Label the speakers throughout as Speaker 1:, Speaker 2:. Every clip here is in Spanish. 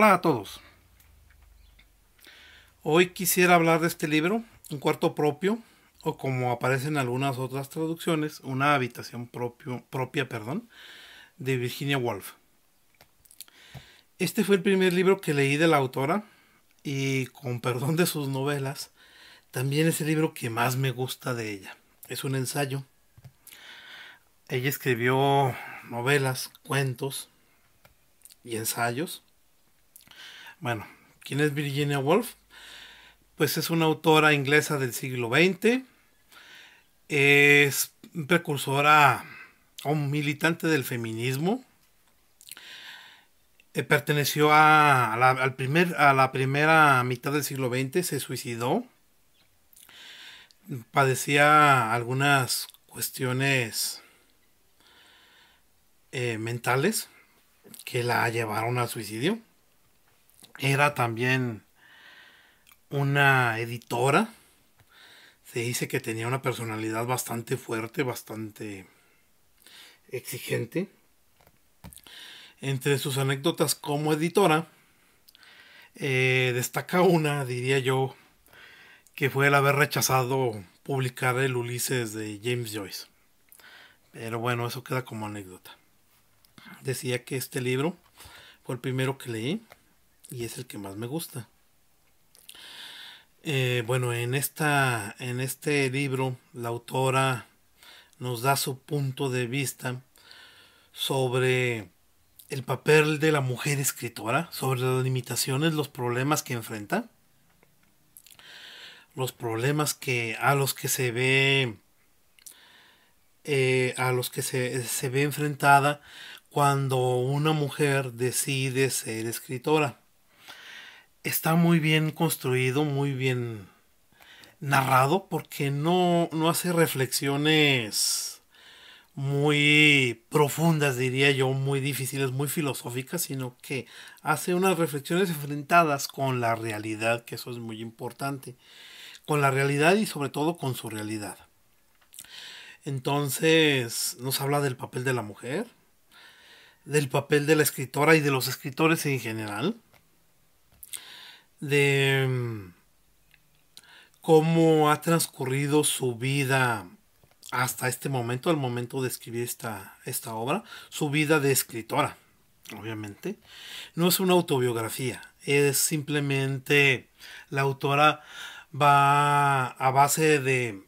Speaker 1: Hola a todos. Hoy quisiera hablar de este libro, un cuarto propio, o como aparece en algunas otras traducciones, una habitación propia, perdón, de Virginia Woolf. Este fue el primer libro que leí de la autora y con perdón de sus novelas, también es el libro que más me gusta de ella. Es un ensayo. Ella escribió novelas, cuentos y ensayos bueno, ¿quién es Virginia Woolf? Pues es una autora inglesa del siglo XX, es precursora o militante del feminismo, eh, perteneció a la, primera mitad del siglo XX, se suicidó, padecía algunas cuestiones eh, mentales que la llevaron al suicidio era también una editora. Se dice que tenía una personalidad bastante fuerte, bastante exigente. Entre sus anécdotas como editora, eh, destaca una, diría yo, que fue el haber rechazado publicar el Ulises de James Joyce. Pero bueno, eso queda como anécdota. Decía que este libro fue el primero que leí y es el que más me gusta. Eh, bueno, en, esta, en este libro la autora nos da su punto de vista sobre el papel de la mujer escritora, sobre las limitaciones, los problemas que enfrenta, los problemas que a los que se ve eh, a los que se ve enfrentada cuando una mujer decide ser escritora está muy bien construido, muy bien narrado, porque no, no hace reflexiones muy profundas, diría yo, muy difíciles, muy filosóficas, sino que hace unas reflexiones enfrentadas con la realidad, que eso es muy importante, con la realidad y sobre todo con su realidad. Entonces nos habla del papel de la mujer, del papel de la escritora y de los escritores en general, de mm, cómo ha transcurrido su vida hasta este momento, al momento de escribir esta, esta obra, su vida de escritora, obviamente. No es una autobiografía, es simplemente la autora va a base de,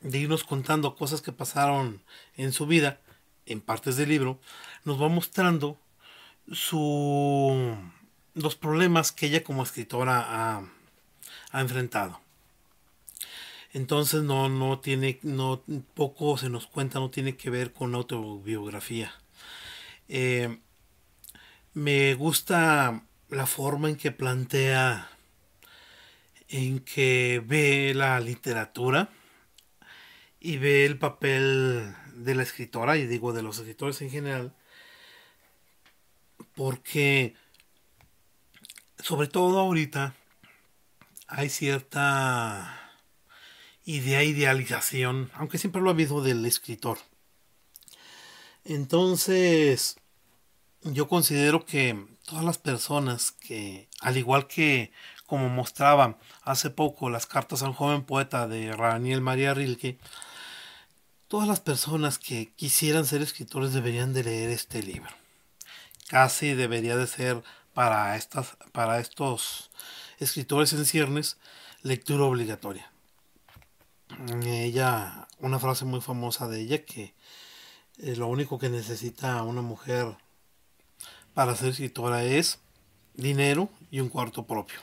Speaker 1: de irnos contando cosas que pasaron en su vida, en partes del libro, nos va mostrando su los problemas que ella como escritora ha, enfrentado. Entonces no, tiene, no, poco se nos cuenta, no tiene que ver con autobiografía. Eh, me gusta la forma en que plantea, en que ve la literatura y ve el papel de la escritora, y digo de los escritores en general, porque sobre todo ahorita, hay cierta idea idealización, aunque siempre lo ha habido del escritor. Entonces, yo considero que todas las personas que, al igual que como mostraba hace poco las cartas a un joven poeta de Raniel María Rilke, todas las personas que quisieran ser escritores deberían de leer este libro. Casi debería de ser para, estas, para estos escritores en ciernes, lectura obligatoria. Ella, una frase muy famosa de ella que eh, lo único que necesita una mujer para ser escritora es dinero y un cuarto propio.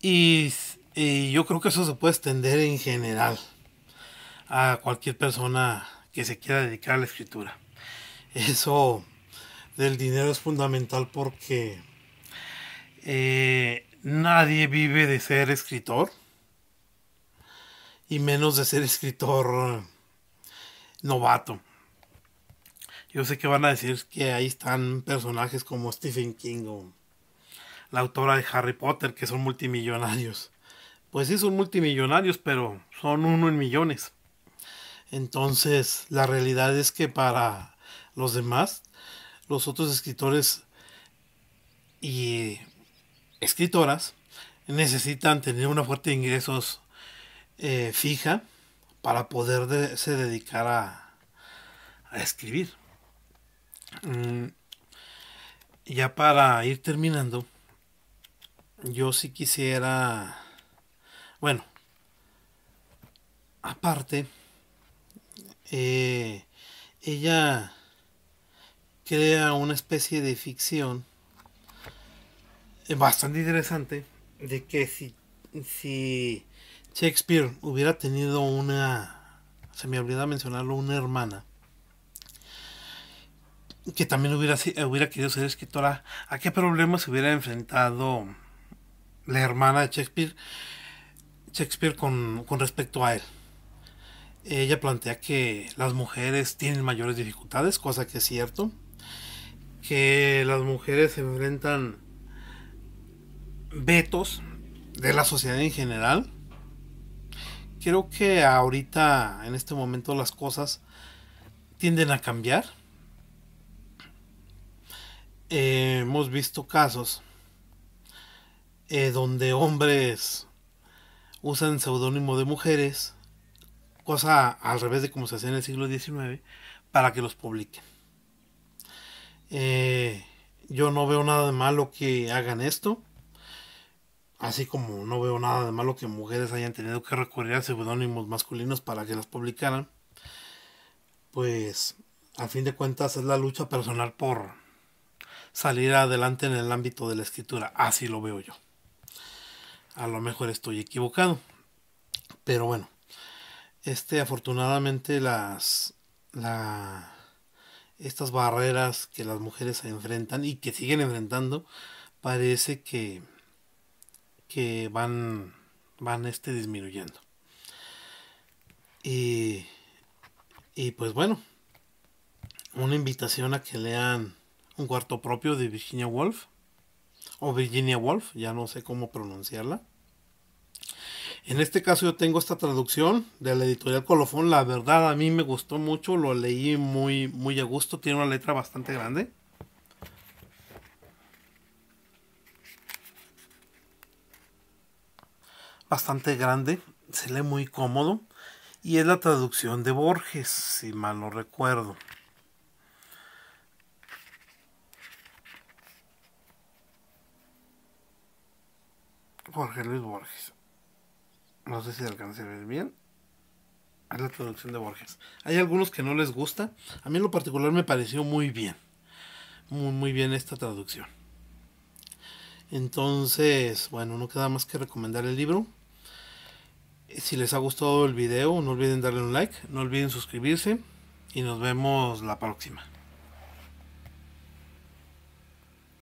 Speaker 1: Y, y yo creo que eso se puede extender en general a cualquier persona que se quiera dedicar a la escritura. Eso del dinero es fundamental porque eh, nadie vive de ser escritor y menos de ser escritor eh, novato. Yo sé que van a decir que ahí están personajes como Stephen King o la autora de Harry Potter que son multimillonarios. Pues sí, son multimillonarios, pero son uno en millones. Entonces, la realidad es que para los demás los otros escritores y escritoras necesitan tener una fuerte de ingresos eh, fija para poder se dedicar a, escribir. Mm, ya para ir terminando, yo sí quisiera, bueno, aparte, eh, ella crea una especie de ficción bastante interesante de que si, si Shakespeare hubiera tenido una, se me olvidaba mencionarlo, una hermana, que también hubiera, hubiera querido ser escritora, ¿a qué problema se hubiera enfrentado la hermana de Shakespeare, Shakespeare con, con respecto a él? Ella plantea que las mujeres tienen mayores dificultades, cosa que es cierto que las mujeres enfrentan vetos de la sociedad en general. Creo que ahorita, en este momento, las cosas tienden a cambiar. Eh, hemos visto casos eh, donde hombres usan seudónimo de mujeres, cosa al revés de como se hacía en el siglo XIX, para que los publiquen. Eh, yo no veo nada de malo que hagan esto. Así como no veo nada de malo que mujeres hayan tenido que recurrir a seudónimos masculinos para que las publicaran. Pues a fin de cuentas es la lucha personal por salir adelante en el ámbito de la escritura. Así lo veo yo. A lo mejor estoy equivocado. Pero bueno. Este afortunadamente las la estas barreras que las mujeres enfrentan y que siguen enfrentando, parece que, que van, van este, disminuyendo. Y, y pues bueno, una invitación a que lean un cuarto propio de Virginia Woolf o Virginia Woolf, ya no sé cómo pronunciarla. En este caso yo tengo esta traducción de la editorial Colofón. La verdad a mí me gustó mucho, lo leí muy, muy a gusto. Tiene una letra bastante grande. Bastante grande, se lee muy cómodo. Y es la traducción de Borges, si mal no recuerdo. Jorge Luis Borges. No sé si alcancé a ver bien. Es la traducción de Borges. Hay algunos que no les gusta. A mí en lo particular me pareció muy bien. Muy, muy bien esta traducción. Entonces, bueno, no queda más que recomendar el libro. Si les ha gustado el video, no olviden darle un like, no olviden suscribirse y nos vemos la próxima.